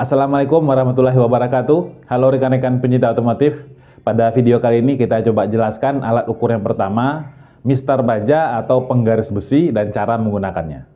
Assalamualaikum warahmatullahi wabarakatuh. Halo rekan-rekan pencinta otomotif. Pada video kali ini kita coba jelaskan alat ukur yang pertama, mister baja atau penggaris besi dan cara menggunakannya.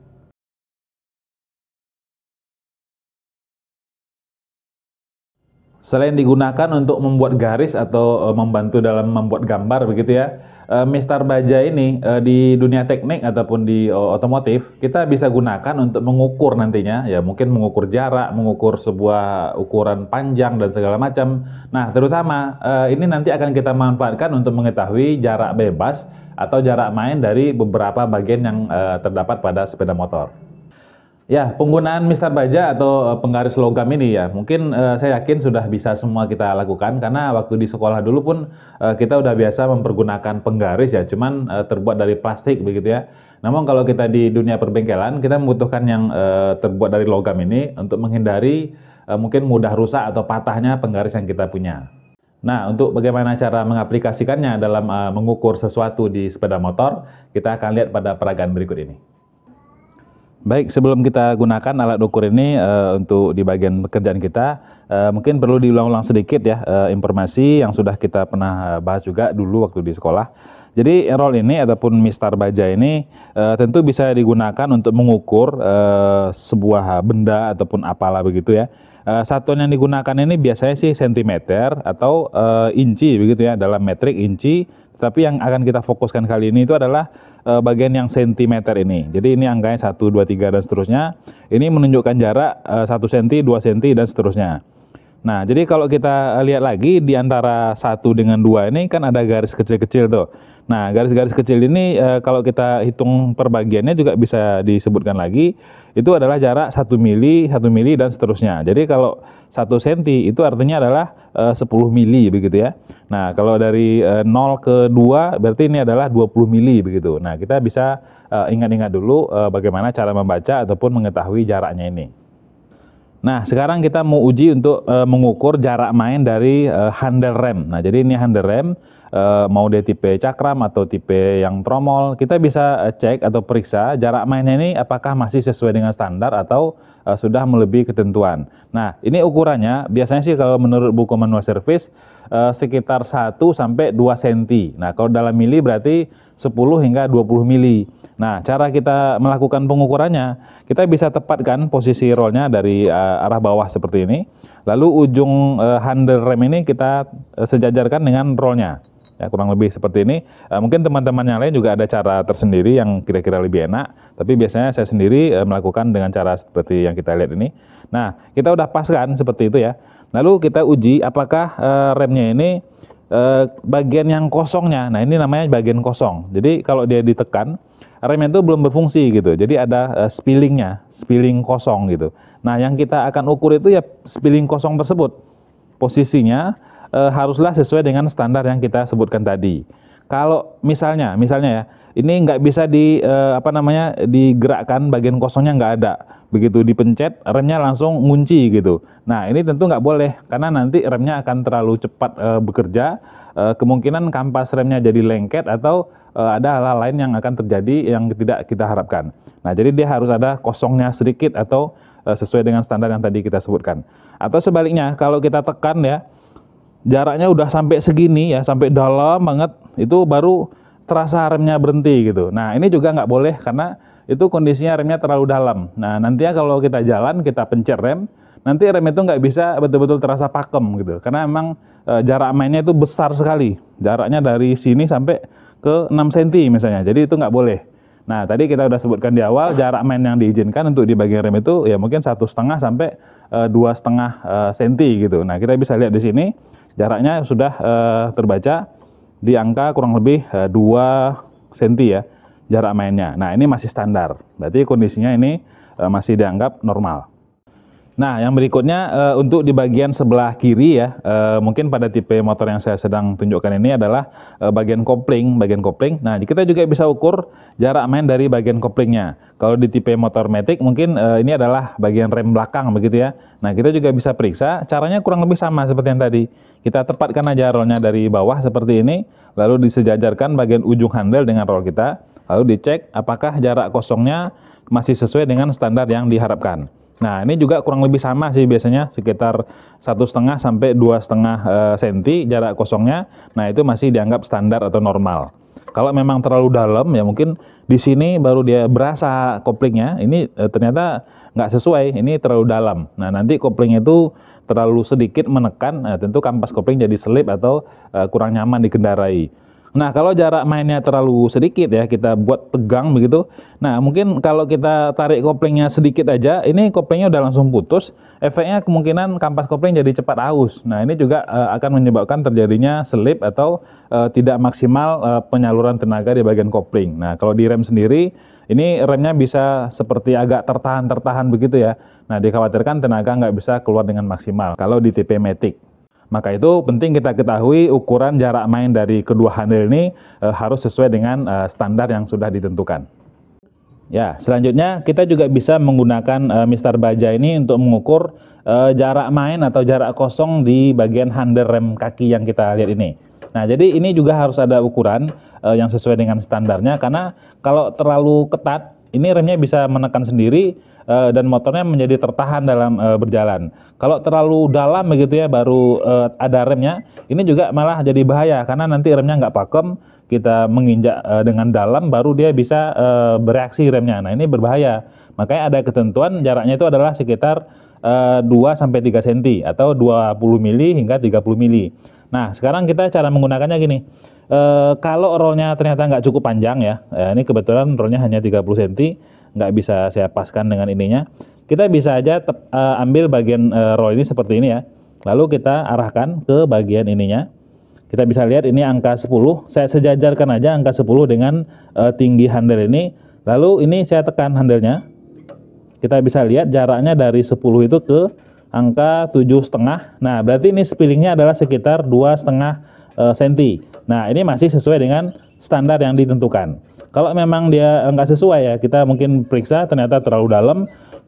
Selain digunakan untuk membuat garis atau eh, membantu dalam membuat gambar begitu ya, uh, eh, Mistar baja ini uh, di dunia teknik ataupun di uh, otomotif kita bisa gunakan untuk mengukur nantinya ya mungkin mengukur jarak, mengukur sebuah ukuran panjang dan segala macam. Nah, terutama uh, ini nanti akan kita manfaatkan untuk mengetahui jarak bebas atau jarak main dari beberapa bagian yang uh, terdapat pada sepeda motor. Ya, penggunaan mister baja atau eh, penggaris logam ini ya, mungkin uh, saya yakin sudah bisa semua kita lakukan karena waktu di sekolah dulu pun uh, kita sudah biasa mempergunakan penggaris ya, cuman uh, terbuat dari plastik begitu ya. Namun kalau kita di dunia perbengkelan, kita membutuhkan yang uh, terbuat dari logam ini untuk menghindari uh, mungkin mudah rusak atau patahnya penggaris yang kita punya. Nah, untuk bagaimana cara mengaplikasikannya dalam uh, mengukur sesuatu di sepeda motor, kita akan lihat pada peragaan berikut ini. Baik, sebelum kita gunakan alat ukur ini uh, untuk di bagian pekerjaan kita, uh, mungkin perlu diulang-ulang sedikit ya uh, informasi yang sudah kita pernah bahas juga dulu waktu di sekolah. Jadi roll ini ataupun mistar baja ini e, tentu bisa digunakan untuk mengukur e, sebuah benda ataupun apalah begitu ya. E, satuan yang digunakan ini biasanya sih sentimeter atau e, inci begitu ya dalam metrik inci tapi yang akan kita fokuskan kali ini itu adalah uh, bagian yang sentimeter ini. Jadi ini angkanya 1, 2, 3 dan seterusnya. Ini menunjukkan jarak uh, 1 cm, 2 cm dan seterusnya. Nah, jadi kalau kita lihat lagi di antara satu dengan dua ini kan ada garis kecil-kecil tuh. Nah, garis-garis kecil ini e, kalau kita hitung perbagiannya juga bisa disebutkan lagi. Itu adalah jarak 1 mili, 1 mili dan seterusnya. Jadi kalau satu senti itu artinya adalah eh, sepuluh 10 mili begitu ya. Nah, kalau dari eh, nol 0 ke 2 berarti ini adalah 20 mili begitu. Nah, kita bisa eh, ingat-ingat e, dulu e, bagaimana cara membaca ataupun mengetahui jaraknya ini. Nah, sekarang kita mau uji untuk e, mengukur jarak main dari e, handle rem. Nah, jadi ini handle rem e, mau dia tipe cakram atau tipe yang tromol, kita bisa cek atau periksa jarak mainnya ini apakah masih sesuai dengan standar atau e, sudah melebihi ketentuan. Nah, ini ukurannya biasanya sih kalau menurut buku manual service e, sekitar 1 sampai 2 cm. Nah, kalau dalam mili berarti 10 hingga 20 mili. Nah, cara kita melakukan pengukurannya, kita bisa tepatkan posisi rollnya dari uh, arah bawah seperti ini. Lalu ujung uh, handle rem ini kita uh, sejajarkan dengan rollnya. Ya, kurang lebih seperti ini. Uh, mungkin teman-teman yang lain juga ada cara tersendiri yang kira-kira lebih enak. Tapi biasanya saya sendiri uh, melakukan dengan cara seperti yang kita lihat ini. Nah, kita udah paskan seperti itu ya. Lalu kita uji apakah uh, remnya ini uh, bagian yang kosongnya. Nah, ini namanya bagian kosong. Jadi kalau dia ditekan Remnya itu belum berfungsi gitu. Jadi ada uh, spillingnya, spilling kosong gitu. Nah yang kita akan ukur itu ya spilling kosong tersebut. Posisinya uh, haruslah sesuai dengan standar yang kita sebutkan tadi. Kalau misalnya, misalnya ya, ini nggak bisa di uh, apa namanya digerakkan bagian kosongnya nggak ada begitu dipencet remnya langsung ngunci gitu. Nah ini tentu nggak boleh karena nanti remnya akan terlalu cepat e, bekerja Eh, kemungkinan kampas remnya jadi lengket atau eh, ada hal-hal lain yang akan terjadi yang tidak kita harapkan. Nah, jadi dia harus ada kosongnya sedikit atau eh, sesuai dengan standar yang tadi kita sebutkan. Atau sebaliknya, kalau kita tekan ya jaraknya udah sampai segini ya, sampai dalam banget itu baru terasa remnya berhenti gitu. Nah, ini juga nggak boleh karena itu kondisinya remnya terlalu dalam. Nah, nantinya kalau kita jalan, kita pencet rem, nanti rem itu nggak bisa betul-betul terasa pakem gitu. Karena emang e, jarak mainnya itu besar sekali. Jaraknya dari sini sampai ke 6 cm misalnya. Jadi itu nggak boleh. Nah, tadi kita sudah sebutkan di awal jarak main yang diizinkan untuk di bagian rem itu ya mungkin satu setengah sampai eh, dua setengah eh, senti gitu. Nah, kita bisa lihat di sini jaraknya sudah uh, terbaca di angka kurang lebih dua senti ya jarak mainnya. Nah, ini masih standar. Berarti kondisinya ini masih dianggap normal. Nah, yang berikutnya uh, untuk di bagian sebelah kiri ya, uh, mungkin pada tipe motor yang saya sedang tunjukkan ini adalah uh, bagian kopling, bagian kopling. Nah, kita juga bisa ukur jarak main dari bagian koplingnya. Kalau di tipe motor matic mungkin uh, ini adalah bagian rem belakang begitu ya. Nah, kita juga bisa periksa. Caranya kurang lebih sama seperti yang tadi. Kita tepatkan aja rollnya dari bawah seperti ini, lalu disejajarkan bagian ujung handle dengan roll kita, lalu dicek apakah jarak kosongnya masih sesuai dengan standar yang diharapkan. Nah ini juga kurang lebih sama sih biasanya sekitar satu setengah sampai dua setengah eh, senti jarak kosongnya. Nah itu masih dianggap standar atau normal. Kalau memang terlalu dalam ya mungkin di sini baru dia berasa koplingnya. Ini e, ternyata nggak sesuai, ini terlalu dalam. Nah nanti koplingnya itu terlalu sedikit menekan, nah, tentu kampas kopling jadi selip atau e, kurang nyaman dikendarai. Nah, kalau jarak mainnya terlalu sedikit ya, kita buat tegang begitu. Nah, mungkin kalau kita tarik koplingnya sedikit aja, ini koplingnya udah langsung putus, efeknya kemungkinan kampas kopling jadi cepat aus. Nah, ini juga uh, akan menyebabkan terjadinya selip atau uh, tidak maksimal uh, penyaluran tenaga di bagian kopling. Nah, kalau di rem sendiri, ini remnya bisa seperti agak tertahan-tertahan begitu ya. Nah, dikhawatirkan tenaga nggak bisa keluar dengan maksimal kalau di tipe Matic. Maka itu penting kita ketahui ukuran jarak main dari kedua handle ini e, harus sesuai dengan e, standar yang sudah ditentukan. Ya, selanjutnya kita juga bisa menggunakan e, eh, mistar baja ini untuk mengukur e, jarak main atau jarak kosong di bagian handle rem kaki yang kita lihat ini. Nah, jadi ini juga harus ada ukuran e, yang sesuai dengan standarnya karena kalau terlalu ketat ini remnya bisa menekan sendiri uh, dan motornya menjadi tertahan dalam uh, berjalan. Kalau terlalu dalam begitu ya baru uh, ada remnya, ini juga malah jadi bahaya karena nanti remnya nggak pakem, kita menginjak uh, dengan dalam baru dia bisa uh, bereaksi remnya. Nah, ini berbahaya. Makanya ada ketentuan jaraknya itu adalah sekitar uh, 2 sampai 3 cm atau 20 mili hingga 30 mili. Nah, sekarang kita cara menggunakannya gini. E, kalau rollnya ternyata nggak cukup panjang ya, ya ini kebetulan rollnya hanya 30 cm, nggak bisa saya paskan dengan ininya. Kita bisa aja tep, uh, ambil bagian uh, roll ini seperti ini ya. Lalu kita arahkan ke bagian ininya. Kita bisa lihat ini angka 10. Saya sejajarkan aja angka 10 dengan uh, tinggi handle ini. Lalu ini saya tekan handlenya. Kita bisa lihat jaraknya dari 10 itu ke angka 7,5. Nah, berarti ini spillingnya adalah sekitar 2,5 cm. Nah, ini masih sesuai dengan standar yang ditentukan. Kalau memang dia eh, nggak sesuai ya, kita mungkin periksa ternyata terlalu dalam,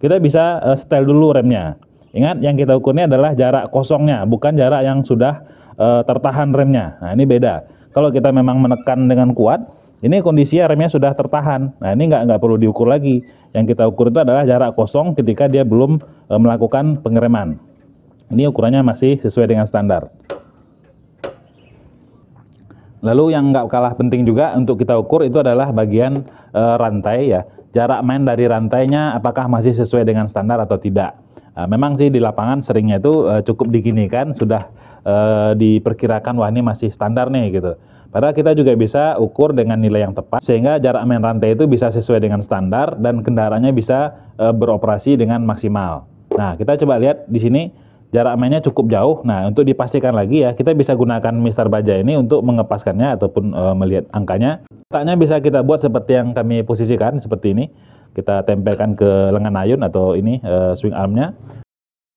kita bisa uh, setel dulu remnya. Ingat yang kita ukurnya adalah jarak kosongnya, bukan jarak yang sudah uh, tertahan remnya. Nah, ini beda. Kalau kita memang menekan dengan kuat, ini kondisinya remnya sudah tertahan. Nah, ini nggak nggak perlu diukur lagi. Yang kita ukur itu adalah jarak kosong ketika dia belum uh, melakukan pengereman. Ini ukurannya masih sesuai dengan standar. Lalu yang nggak kalah penting juga untuk kita ukur itu adalah bagian e, rantai ya. Jarak main dari rantainya apakah masih sesuai dengan standar atau tidak. E, memang sih di lapangan seringnya itu e, cukup kan sudah e, diperkirakan wah ini masih standar nih gitu. Padahal kita juga bisa ukur dengan nilai yang tepat sehingga jarak main rantai itu bisa sesuai dengan standar dan kendaraannya bisa e, beroperasi dengan maksimal. Nah, kita coba lihat di sini jarak mainnya cukup jauh. Nah, untuk dipastikan lagi ya, kita bisa gunakan Mister baja ini untuk mengepaskannya ataupun e, melihat angkanya. Taknya bisa kita buat seperti yang kami posisikan seperti ini. Kita tempelkan ke lengan ayun atau ini e, swing armnya.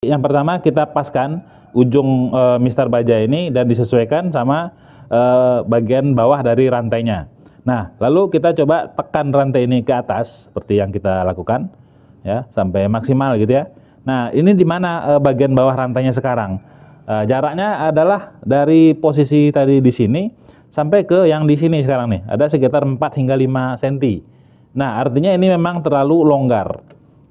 Yang pertama kita paskan ujung e, eh, mistar baja ini dan disesuaikan sama e, bagian bawah dari rantainya. Nah, lalu kita coba tekan rantai ini ke atas seperti yang kita lakukan ya sampai maksimal gitu ya. Nah, ini di mana uh, bagian bawah rantainya sekarang? Uh, jaraknya adalah dari posisi tadi di sini sampai ke yang di sini sekarang nih, ada sekitar 4 hingga 5 cm. Nah, artinya ini memang terlalu longgar.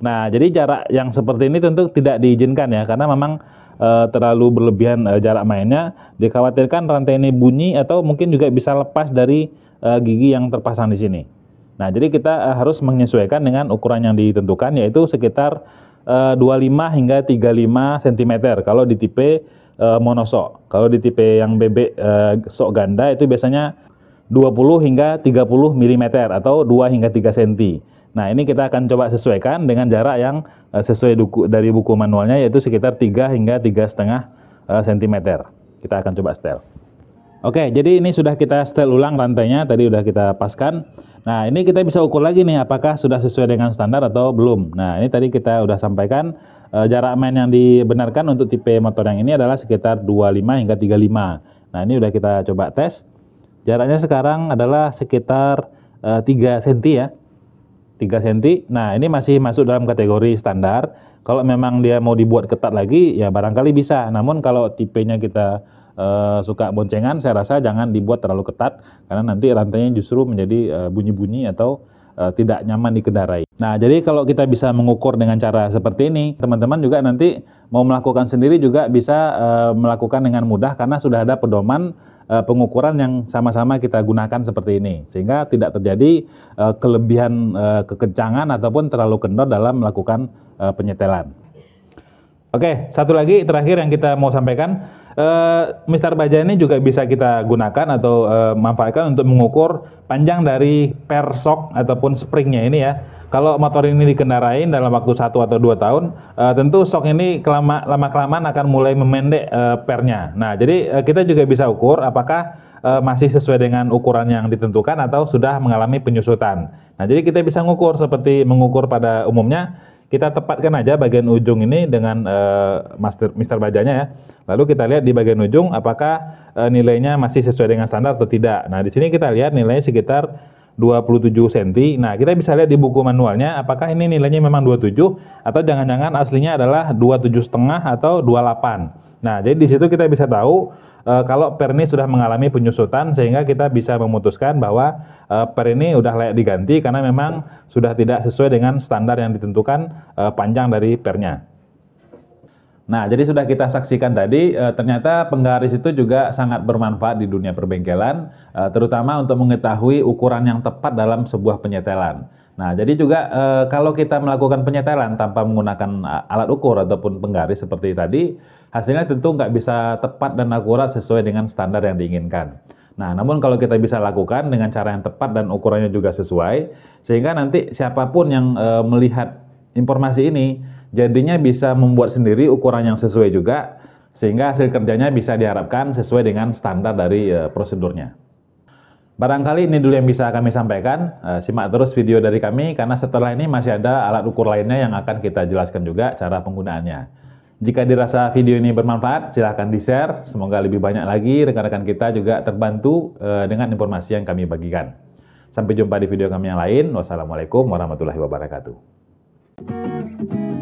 Nah, jadi jarak yang seperti ini tentu tidak diizinkan ya, karena memang e, terlalu berlebihan e, jarak mainnya. Dikhawatirkan rantai ini bunyi atau mungkin juga bisa lepas dari e, gigi yang terpasang di sini. Nah, jadi kita harus menyesuaikan dengan ukuran yang ditentukan, yaitu sekitar 25 eh, hingga 35 cm kalau di tipe uh, monosok. Kalau di tipe yang bebek uh, sok ganda itu biasanya 20 hingga 30 mm atau 2 hingga 3 cm. Nah, ini kita akan coba sesuaikan dengan jarak yang uh, sesuai duku, dari buku manualnya yaitu sekitar 3 hingga 3,5 cm. Kita akan coba setel. Oke, jadi ini sudah kita setel ulang rantainya, tadi sudah kita paskan. Nah, ini kita bisa ukur lagi nih apakah sudah sesuai dengan standar atau belum. Nah, ini tadi kita sudah sampaikan e, jarak main yang dibenarkan untuk tipe motor yang ini adalah sekitar 25 hingga 35. Nah, ini sudah kita coba tes. Jaraknya sekarang adalah sekitar e, 3 cm ya. 3 cm. Nah, ini masih masuk dalam kategori standar. Kalau memang dia mau dibuat ketat lagi ya barangkali bisa. Namun kalau tipenya kita uh, suka boncengan, saya rasa jangan dibuat terlalu ketat karena nanti rantainya justru menjadi eh, bunyi-bunyi uh, atau uh, tidak nyaman dikendarai. Nah, jadi kalau kita bisa mengukur dengan cara seperti ini, teman-teman juga nanti mau melakukan sendiri juga bisa uh, melakukan dengan mudah karena sudah ada pedoman uh, pengukuran yang sama-sama kita gunakan seperti ini, sehingga tidak terjadi uh, kelebihan uh, kekencangan ataupun terlalu kendor dalam melakukan uh, penyetelan. Oke, satu lagi terakhir yang kita mau sampaikan Eh, Mister Baja ini juga bisa kita gunakan atau uh, manfaatkan untuk mengukur panjang dari per sok ataupun springnya ini ya. Kalau motor ini dikendarain dalam waktu satu atau dua tahun, uh, tentu sok ini kelama, lama kelamaan akan mulai memendek uh, pernya. Nah, jadi uh, kita juga bisa ukur apakah uh, masih sesuai dengan ukuran yang ditentukan atau sudah mengalami penyusutan. Nah, jadi kita bisa mengukur seperti mengukur pada umumnya kita tepatkan aja bagian ujung ini dengan uh, master Mister Bajanya ya. Lalu kita lihat di bagian ujung apakah uh, nilainya masih sesuai dengan standar atau tidak. Nah, di sini kita lihat nilainya sekitar 27 cm. Nah, kita bisa lihat di buku manualnya apakah ini nilainya memang 27 atau jangan-jangan aslinya adalah 27 setengah atau 28. Nah, jadi di situ kita bisa tahu uh, kalau per ini sudah mengalami penyusutan sehingga kita bisa memutuskan bahwa uh, eh, per ini sudah layak diganti karena memang sudah tidak sesuai dengan standar yang ditentukan uh, panjang dari pernya. Nah, jadi sudah kita saksikan tadi, e, ternyata penggaris itu juga sangat bermanfaat di dunia perbengkelan, e, terutama untuk mengetahui ukuran yang tepat dalam sebuah penyetelan. Nah, jadi juga e, kalau kita melakukan penyetelan tanpa menggunakan alat ukur ataupun penggaris seperti tadi, hasilnya tentu nggak bisa tepat dan akurat sesuai dengan standar yang diinginkan. Nah, namun kalau kita bisa lakukan dengan cara yang tepat dan ukurannya juga sesuai, sehingga nanti siapapun yang e, melihat informasi ini jadinya bisa membuat sendiri ukuran yang sesuai juga, sehingga hasil kerjanya bisa diharapkan sesuai dengan standar dari e, prosedurnya. Barangkali ini dulu yang bisa kami sampaikan. Eh, simak terus video dari kami karena setelah ini masih ada alat ukur lainnya yang akan kita jelaskan juga cara penggunaannya. Jika dirasa video ini bermanfaat, silahkan di-share. Semoga lebih banyak lagi rekan-rekan kita juga terbantu eh, dengan informasi yang kami bagikan. Sampai jumpa di video kami yang lain. Wassalamualaikum warahmatullahi wabarakatuh.